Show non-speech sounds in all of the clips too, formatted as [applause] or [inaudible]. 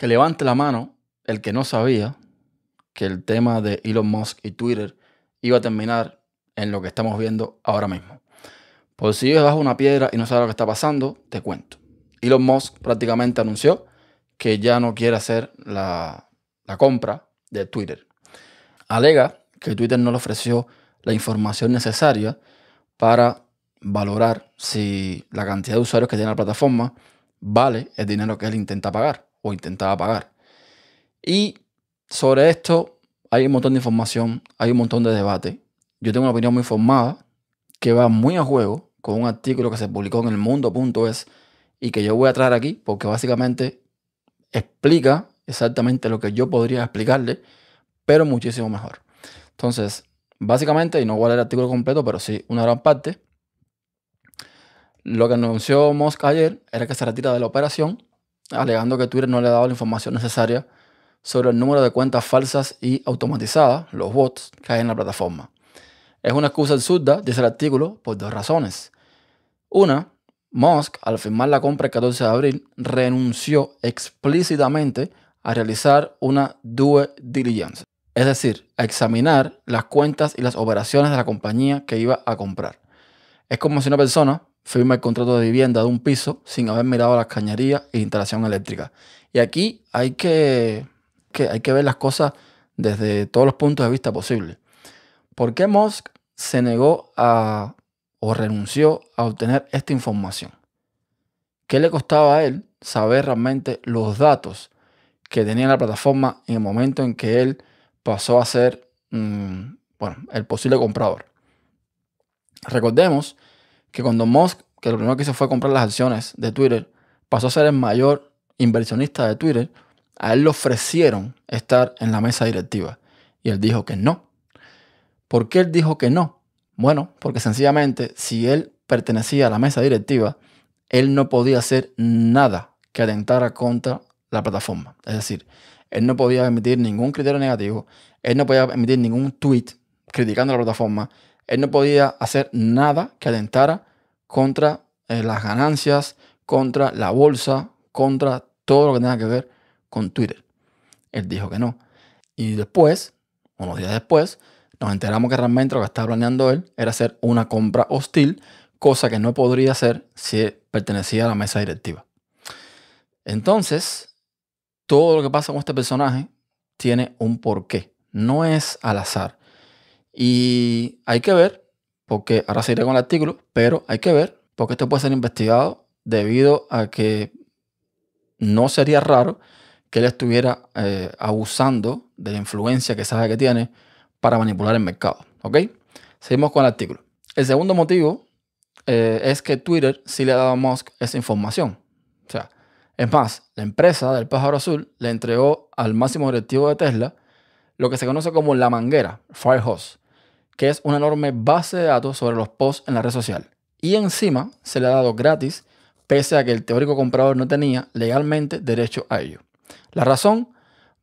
que levante la mano el que no sabía que el tema de Elon Musk y Twitter iba a terminar en lo que estamos viendo ahora mismo. Por pues si vives bajo una piedra y no sabes lo que está pasando, te cuento. Elon Musk prácticamente anunció que ya no quiere hacer la compra de Twitter. Alega que Twitter no le ofreció la información necesaria para valorar si la cantidad de usuarios que tiene la plataforma vale el dinero que él intenta pagar o intentaba pagar. Y sobre esto hay un montón de información, hay un montón de debate. Yo tengo una opinión muy formada que va muy a juego con un artículo que se publicó en el mundo.es y que yo voy a traer aquí porque básicamente explica exactamente lo que yo podría explicarle, pero muchísimo mejor. Entonces, básicamente, y no voy a leer el artículo completo, pero sí una gran parte, lo que anunció Mosk ayer era que se retira de la operación alegando que Twitter no le ha dado la información necesaria sobre el número de cuentas falsas y automatizadas, los bots, que hay en la plataforma. Es una excusa absurda, dice el artículo, por dos razones. Una, Musk, al firmar la compra el 14 de abril, renunció explícitamente a realizar una due diligence, es decir, a examinar las cuentas y las operaciones de la compañía que iba a comprar. Es como si una persona firma el contrato de vivienda de un piso sin haber mirado las cañerías e instalación eléctrica. Y aquí hay que, hay que ver las cosas desde todos los puntos de vista posibles. ¿Por qué Musk se negó a o renunció a obtener esta información? ¿Qué le costaba a él saber realmente los datos que tenía la plataforma en el momento en que él pasó a ser mm, bueno, el posible comprador? Recordemos que cuando Musk, que lo primero que hizo fue comprar las acciones de Twitter, pasó a ser el mayor inversionista de Twitter, a él le ofrecieron estar en la mesa directiva. Y él dijo que no. ¿Por qué él dijo que no? Bueno, porque sencillamente si él pertenecía a la mesa directiva, él no podía hacer nada que atentara contra la plataforma. Es decir, él no podía emitir ningún criterio negativo, él no podía emitir ningún tweet criticando la plataforma, él no podía hacer nada que alentara contra eh, las ganancias, contra la bolsa, contra todo lo que tenga que ver con Twitter. Él dijo que no. Y después, unos días después, nos enteramos que realmente lo que estaba planeando él era hacer una compra hostil, cosa que no podría hacer si pertenecía a la mesa directiva. Entonces, todo lo que pasa con este personaje tiene un porqué. No es al azar. Y hay que ver, porque ahora seguiré con el artículo, pero hay que ver, porque esto puede ser investigado debido a que no sería raro que él estuviera eh, abusando de la influencia que sabe que tiene para manipular el mercado. ¿Ok? Seguimos con el artículo. El segundo motivo eh, es que Twitter sí le ha dado a Musk esa información. O sea, es más, la empresa del pájaro azul le entregó al máximo directivo de Tesla lo que se conoce como la manguera, Firehose, que es una enorme base de datos sobre los posts en la red social. Y encima se le ha dado gratis, pese a que el teórico comprador no tenía legalmente derecho a ello. La razón,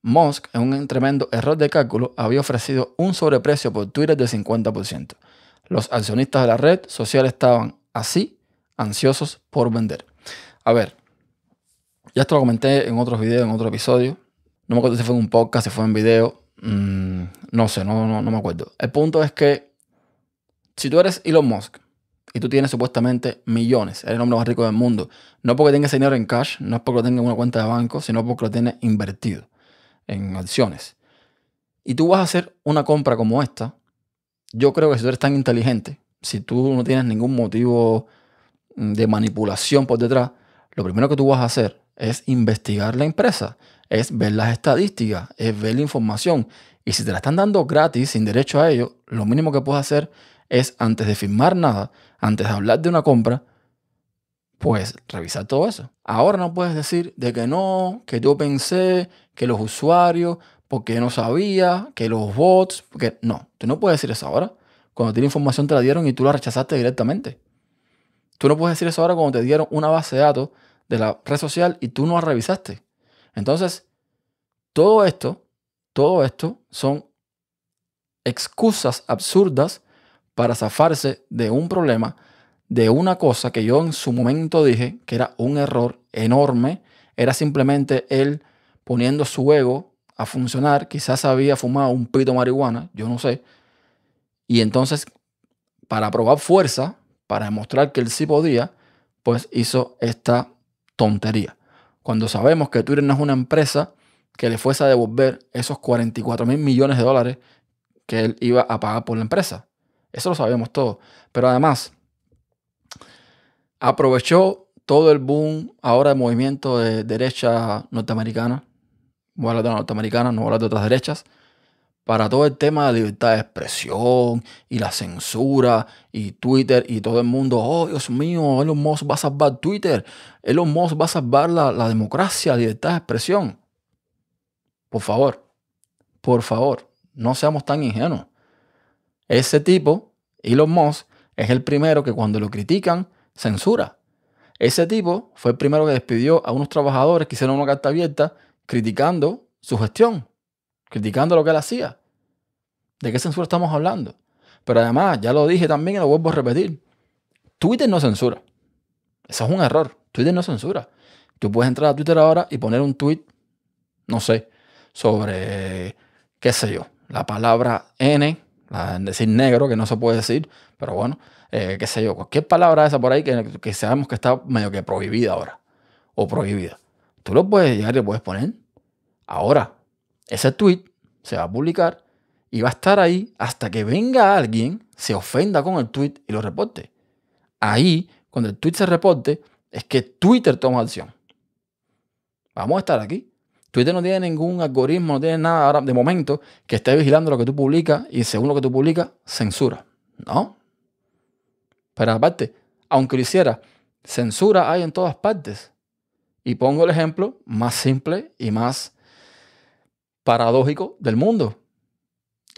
Musk, en un tremendo error de cálculo, había ofrecido un sobreprecio por Twitter del 50%. Los accionistas de la red social estaban así, ansiosos por vender. A ver, ya esto lo comenté en otros video, en otro episodio. No me acuerdo si fue en un podcast, si fue en video. Mm, no sé, no, no, no me acuerdo. El punto es que si tú eres Elon Musk y tú tienes supuestamente millones, eres el hombre más rico del mundo, no porque tengas dinero en cash, no es porque lo tengas en una cuenta de banco, sino porque lo tienes invertido en acciones. Y tú vas a hacer una compra como esta, yo creo que si tú eres tan inteligente, si tú no tienes ningún motivo mm, de manipulación por detrás, lo primero que tú vas a hacer es investigar la empresa es ver las estadísticas, es ver la información. Y si te la están dando gratis, sin derecho a ello, lo mínimo que puedes hacer es antes de firmar nada, antes de hablar de una compra, pues revisar todo eso. Ahora no puedes decir de que no, que yo pensé, que los usuarios, porque no sabía, que los bots, porque no, tú no puedes decir eso ahora. Cuando tiene información te la dieron y tú la rechazaste directamente. Tú no puedes decir eso ahora cuando te dieron una base de datos de la red social y tú no la revisaste. Entonces, todo esto, todo esto son excusas absurdas para zafarse de un problema, de una cosa que yo en su momento dije que era un error enorme, era simplemente él poniendo su ego a funcionar, quizás había fumado un pito marihuana, yo no sé, y entonces para probar fuerza, para demostrar que él sí podía, pues hizo esta tontería cuando sabemos que Twitter no es una empresa que le fuese a devolver esos 44 mil millones de dólares que él iba a pagar por la empresa. Eso lo sabemos todos. Pero además, aprovechó todo el boom ahora de movimiento de derecha norteamericana. Voy a hablar de la norteamericana, no voy a hablar de otras derechas para todo el tema de libertad de expresión y la censura y Twitter y todo el mundo, oh Dios mío, Elon Musk va a salvar Twitter, Elon Musk va a salvar la, democracia, la libertad de expresión. Por favor, por favor, no seamos tan ingenuos. Ese tipo, Elon Musk, es el primero que cuando lo critican, censura. Ese tipo fue el primero que despidió a unos trabajadores que hicieron una carta abierta criticando su gestión criticando lo que él hacía. ¿De qué censura estamos hablando? Pero además, ya lo dije también y lo vuelvo a repetir. Twitter no censura. Eso es un error. Twitter no censura. Tú puedes entrar a Twitter ahora y poner un tweet, no sé, sobre, qué sé yo, la palabra N, decir negro, que no se puede decir, pero bueno, eh, qué sé yo, cualquier palabra esa por ahí que, que sabemos que está medio que prohibida ahora, o prohibida. Tú lo puedes llegar y lo puedes poner. Ahora, ese tweet se va a publicar y va a estar ahí hasta que venga alguien, se ofenda con el tweet y lo reporte. Ahí, cuando el tweet se reporte, es que Twitter toma acción. Vamos a estar aquí. Twitter no tiene ningún algoritmo, no tiene nada ahora de momento que esté vigilando lo que tú publicas y según lo que tú publicas, censura. No. Pero aparte, aunque lo hiciera, censura hay en todas partes. Y pongo el ejemplo más simple y más paradójico del mundo.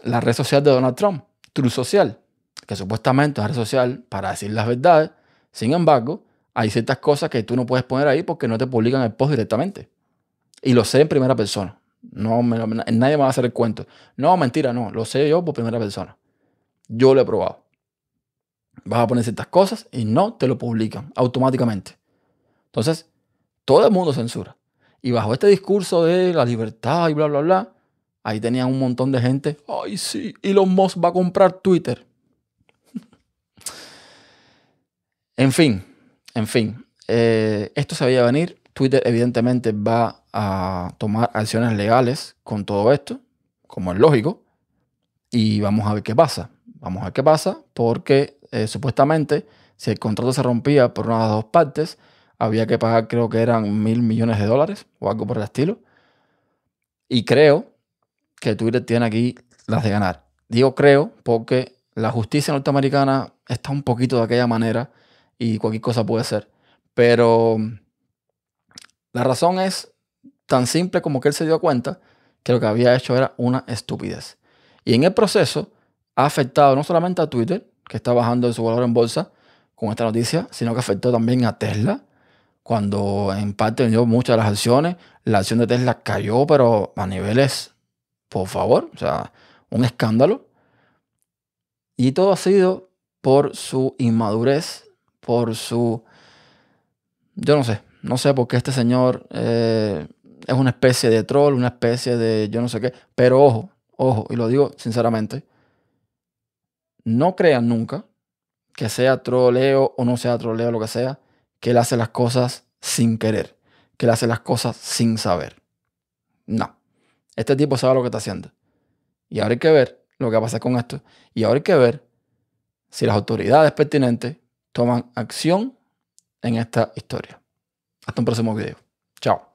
La red social de Donald Trump, True Social, que supuestamente es red social para decir las verdades. Sin embargo, hay ciertas cosas que tú no puedes poner ahí porque no te publican el post directamente. Y lo sé en primera persona. No nadie me va a hacer el cuento. No, mentira, no. Lo sé yo por primera persona. Yo lo he probado. Vas a poner ciertas cosas y no te lo publican automáticamente. Entonces, todo el mundo censura. Y bajo este discurso de la libertad y bla, bla, bla, ahí tenían un montón de gente. Ay, sí, y los Musk va a comprar Twitter. [laughs] en fin, en fin. Eh, esto se veía venir. Twitter evidentemente va a tomar acciones legales con todo esto, como es lógico. Y vamos a ver qué pasa. Vamos a ver qué pasa porque eh, supuestamente si el contrato se rompía por una de las dos partes, había que pagar, creo que eran mil millones de dólares o algo por el estilo. Y creo que Twitter tiene aquí las de ganar. Digo creo porque la justicia norteamericana está un poquito de aquella manera y cualquier cosa puede ser. Pero mm, la razón es tan simple como que él se dio cuenta que lo que había hecho era una estupidez. Y en el proceso ha afectado no solamente a Twitter, que está bajando su valor en bolsa con esta noticia, sino que afectó también a Tesla, cuando en parte vendió muchas de las acciones, la acción de Tesla cayó, pero a niveles, por favor, o sea, un escándalo. Y todo ha sido por su inmadurez, por su... Yo no sé, no sé por qué este señor eh, es una especie de troll, una especie de yo no sé qué. Pero ojo, ojo, y lo digo sinceramente, no crean nunca que sea troleo o no sea troleo, lo que sea que él hace las cosas sin querer, que él hace las cosas sin saber. No. Este tipo sabe lo que está haciendo. Y ahora hay que ver lo que va a pasar con esto. Y ahora hay que ver si las autoridades pertinentes toman acción en esta historia. Hasta un próximo video. Chao.